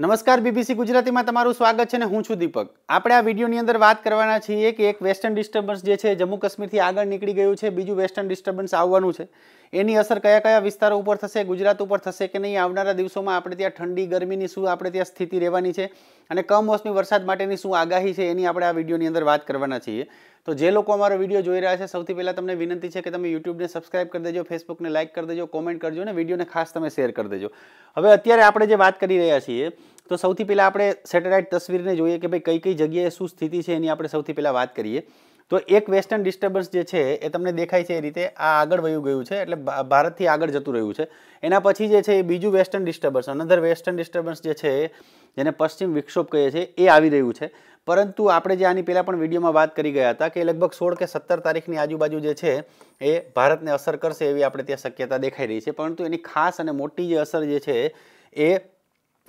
નમસ્કાર બીબીસી ગુજરાતીમાં તમારું સ્વાગત છે ને હું છું દીપક આપણે આ વિડીયોની અંદર વાત કરવાના છીએ કે એક વેસ્ટર્ન ડિસ્ટર્બન્સ જે છે જમ્મુ કાશ્મીરથી આગળ નીકળી ગયું છે બીજું વેસ્ટર્ન ડિસ્ટર્બન્સ આવવાનું છે એની અસર કયા કયા વિસ્તારો ઉપર થશે ગુજરાત ઉપર થશે કે નહીં આવનારા દિવસોમાં આપણે ત્યાં ઠંડી ગરમીની શું આપણે ત્યાં સ્થિતિ રહેવાની છે અને કમોસમી વરસાદ માટેની શું આગાહી છે એની આપણે આ વિડીયોની અંદર વાત કરવાના છીએ તો જે લોકો અમારો વિડીયો જોઈ રહ્યા છે સૌથી પહેલાં તમને વિનંતી છે કે તમે યુટ્યુબને સબસ્ક્રાઇબ કરી દેજો ફેસબુકને લાઇક કરી દેજો કોમેન્ટ કરજો અને વિડીયોને ખાસ તમે શેર કરી દેજો હવે અત્યારે આપણે જે વાત કરી રહ્યા છીએ તો સૌથી પહેલાં આપણે સેટેલાઇટ તસવીરને જોઈએ કે ભાઈ કઈ કઈ જગ્યાએ શું સ્થિતિ છે એની આપણે સૌથી પહેલાં વાત કરીએ તો એક વેસ્ટર્ન ડિસ્ટર્બન્સ જે છે એ તમને દેખાય છે એ રીતે આ આગળ વયું ગયું છે એટલે ભારતથી આગળ જતું રહ્યું છે એના પછી જે છે એ બીજું western disturbance another western disturbance જે છે જેને પશ્ચિમ વિક્ષોભ કહીએ છીએ એ આવી રહ્યું છે પરંતુ આપણે જે આની પહેલાં પણ વિડીયોમાં વાત કરી ગયા હતા કે લગભગ સોળ કે સત્તર તારીખની આજુબાજુ જે છે એ ભારતને અસર કરશે એવી આપણે ત્યાં શક્યતા દેખાઈ રહી છે પરંતુ એની ખાસ અને મોટી જે અસર જે છે એ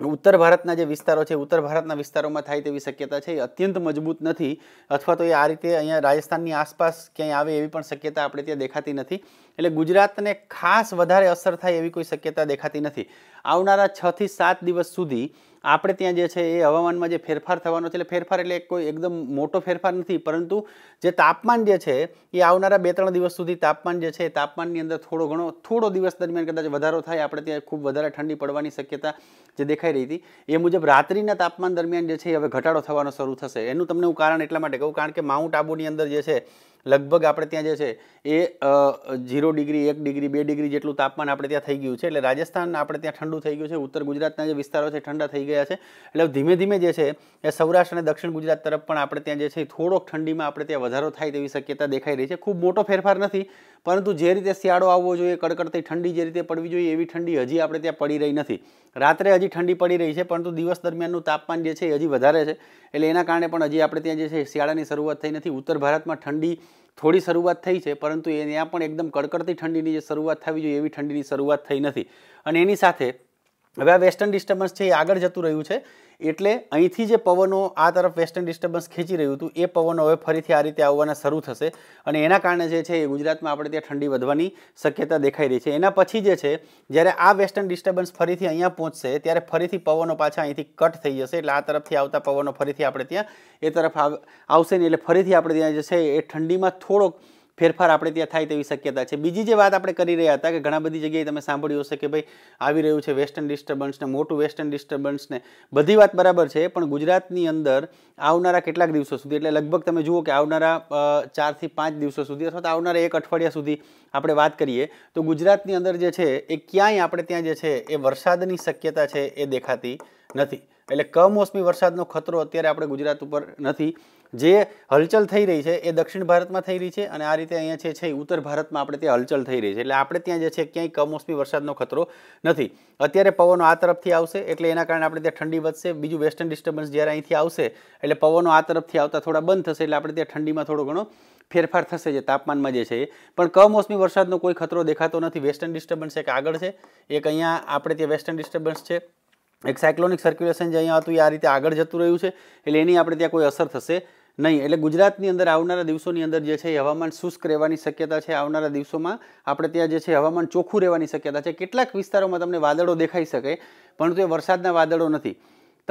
ઉત્તર ભારતના જે વિસ્તારો છે ઉત્તર ભારતના વિસ્તારોમાં થાય તેવી શક્યતા છે એ અત્યંત મજબૂત નથી અથવા તો એ આ રીતે અહીંયા રાજસ્થાનની આસપાસ ક્યાંય આવે એવી પણ શક્યતા આપણે ત્યાં દેખાતી નથી એટલે ગુજરાતને ખાસ વધારે અસર થાય એવી કોઈ શક્યતા દેખાતી નથી આવનારા છથી સાત દિવસ સુધી આપણે ત્યાં જે છે એ હવામાનમાં જે ફેરફાર થવાનો છે એટલે ફેરફાર એટલે કોઈ એકદમ મોટો ફેરફાર નથી પરંતુ જે તાપમાન જે છે એ આવનારા બે ત્રણ દિવસ સુધી તાપમાન જે છે તાપમાનની અંદર થોડો ઘણો થોડો દિવસ દરમિયાન કદાચ વધારો થાય આપણે ત્યાં ખૂબ વધારે ઠંડી પડવાની શક્યતા જે દેખાઈ રહી હતી એ મુજબ રાત્રિના તાપમાન દરમિયાન જે છે એ હવે ઘટાડો થવાનો શરૂ થશે એનું તમને હું કારણ એટલા માટે કહું કારણ કે માઉન્ટ આબુની અંદર જે છે લગભગ આપણે ત્યાં જે છે એ ઝીરો ડિગ્રી એક ડિગ્રી બે ડિગ્રી જેટલું તાપમાન આપણે ત્યાં થઈ ગયું છે એટલે રાજસ્થાન આપણે ત્યાં ઠંડુ ઠંડુ થઈ ગયું છે ઉત્તર ગુજરાતના જે વિસ્તારો છે ઠંડા થઈ ગયા છે એટલે ધીમે ધીમે જે છે એ સૌરાષ્ટ્ર અને દક્ષિણ ગુજરાત તરફ પણ આપણે ત્યાં જે છે થોડોક ઠંડીમાં આપણે ત્યાં વધારો થાય તેવી શક્યતા દેખાઈ રહી છે ખૂબ મોટો ફેરફાર નથી પરંતુ જે રીતે શિયાળો આવવો જોઈએ કડકડતી ઠંડી જે રીતે પડવી જોઈએ એવી ઠંડી હજી આપણે ત્યાં પડી રહી નથી રાત્રે હજી ઠંડી પડી રહી છે પરંતુ દિવસ દરમિયાનનું તાપમાન જે છે હજી વધારે છે એટલે એના કારણે પણ હજી આપણે ત્યાં જે છે શિયાળાની શરૂઆત થઈ નથી ઉત્તર ભારતમાં ઠંડી થોડી શરૂઆત થઈ છે પરંતુ એ ત્યાં પણ એકદમ કડકડતી ઠંડીની જે શરૂઆત થવી જોઈએ એવી ઠંડીની શરૂઆત થઈ નથી અને એની સાથે હવે આ વેસ્ટર્ન ડિસ્ટર્બન્સ છે એ આગળ જતું રહ્યું છે એટલે અહીંથી જે પવનો આ તરફ વેસ્ટર્ન ડિસ્ટર્બન્સ ખેંચી રહ્યું હતું એ પવનો હવે ફરીથી આ રીતે આવવાના શરૂ થશે અને એના કારણે જે છે એ ગુજરાતમાં આપણે ત્યાં ઠંડી વધવાની શક્યતા દેખાઈ રહી છે એના પછી જે છે જ્યારે આ વેસ્ટર્ન ડિસ્ટર્બન્સ ફરીથી અહીંયા પહોંચશે ત્યારે ફરીથી પવનો પાછા અહીંથી કટ થઈ જશે એટલે આ તરફથી આવતા પવનો ફરીથી આપણે ત્યાં એ તરફ આવશે નહીં એટલે ફરીથી આપણે ત્યાં જે છે એ ઠંડીમાં થોડોક ફેરફાર આપણે ત્યાં થાય તેવી શક્યતા છે બીજી જે વાત આપણે કરી રહ્યા હતા કે ઘણા બધી જગ્યાએ તમે સાંભળ્યું હશે કે ભાઈ આવી રહ્યું છે વેસ્ટર્ન ડિસ્ટર્બન્સને મોટું વેસ્ટર્ન ડિસ્ટર્બન્સને બધી વાત બરાબર છે પણ ગુજરાતની અંદર આવનારા કેટલાક દિવસો સુધી એટલે લગભગ તમે જુઓ કે આવનારા ચારથી પાંચ દિવસો સુધી અથવા તો આવનારા એક અઠવાડિયા સુધી આપણે વાત કરીએ તો ગુજરાતની અંદર જે છે એ ક્યાંય આપણે ત્યાં જે છે એ વરસાદની શક્યતા છે એ દેખાતી નથી એટલે કમોસમી વરસાદનો ખતરો અત્યારે આપણે ગુજરાત ઉપર નથી જે હલચલ થઈ રહી છે એ દક્ષિણ ભારતમાં થઈ રહી છે અને આ રીતે અહીંયા છે ઉત્તર ભારતમાં આપણે ત્યાં હલચલ થઈ રહી છે એટલે આપણે ત્યાં જે છે ક્યાંય કમોસમી વરસાદનો ખતરો નથી અત્યારે પવનો આ તરફથી આવશે એટલે એના કારણે આપણે ત્યાં ઠંડી વધશે બીજું વેસ્ટર્ન ડિસ્ટર્બન્સ જ્યારે અહીંથી આવશે એટલે પવનો આ તરફથી આવતા થોડા બંધ થશે એટલે આપણે ત્યાં ઠંડીમાં થોડો ઘણો ફેરફાર થશે જે તાપમાનમાં જે છે એ પણ કમોસમી વરસાદનો કોઈ ખતરો દેખાતો નથી વેસ્ટર્ન ડિસ્ટર્બન્સ એક આગળ છે એક અહીંયા આપણે ત્યાં વેસ્ટર્ન ડિસ્ટર્બન્સ છે એક સાયક્લોનિક સર્ક્યુલેશન જે અહીંયા હતું એ આ રીતે આગળ જતું રહ્યું છે એટલે એની આપણે ત્યાં કોઈ અસર થશે નહીં એટલે ગુજરાતની અંદર આવનારા દિવસોની અંદર જે છે હવામાન શુષ્ક રહેવાની શક્યતા છે આવનારા દિવસોમાં આપણે ત્યાં જે છે હવામાન ચોખ્ખું રહેવાની શક્યતા છે કેટલાક વિસ્તારોમાં તમને વાદળો દેખાઈ શકે પરંતુ એ વરસાદના વાદળો નથી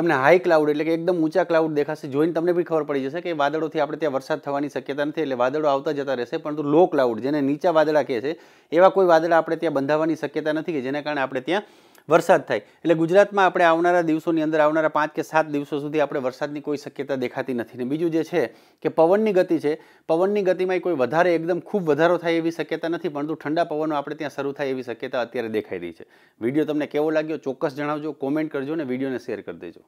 તમને હાઈ ક્લાઉડ એટલે કે એકદમ ઊંચા ક્લાઉડ દેખાશે જોઈને તમને બી ખબર પડી જશે કે વાદળોથી આપણે ત્યાં વરસાદ થવાની શક્યતા નથી એટલે વાદળો આવતા જતા રહેશે પરંતુ લો ક્લાઉડ જેને નીચા વાદળા કહે છે એવા કોઈ વાદળા આપણે ત્યાં બંધાવાની શક્યતા નથી કે જેના કારણે આપણે ત્યાં વરસાદ થાય એટલે ગુજરાતમાં આપણે આવનારા દિવસોની અંદર આવનારા પાંચ કે સાત દિવસો સુધી આપણે વરસાદની કોઈ શક્યતા દેખાતી નથી ને બીજું જે છે કે પવનની ગતિ છે પવનની ગતિમાં કોઈ વધારે એકદમ ખૂબ વધારો થાય એવી શક્યતા નથી પરંતુ ઠંડા પવનો આપણે ત્યાં શરૂ થાય એવી શક્યતા અત્યારે દેખાઈ રહી છે વિડીયો તમને કેવો લાગ્યો ચોક્કસ જણાવજો કોમેન્ટ કરજો અને વિડીયોને શેર કરી દેજો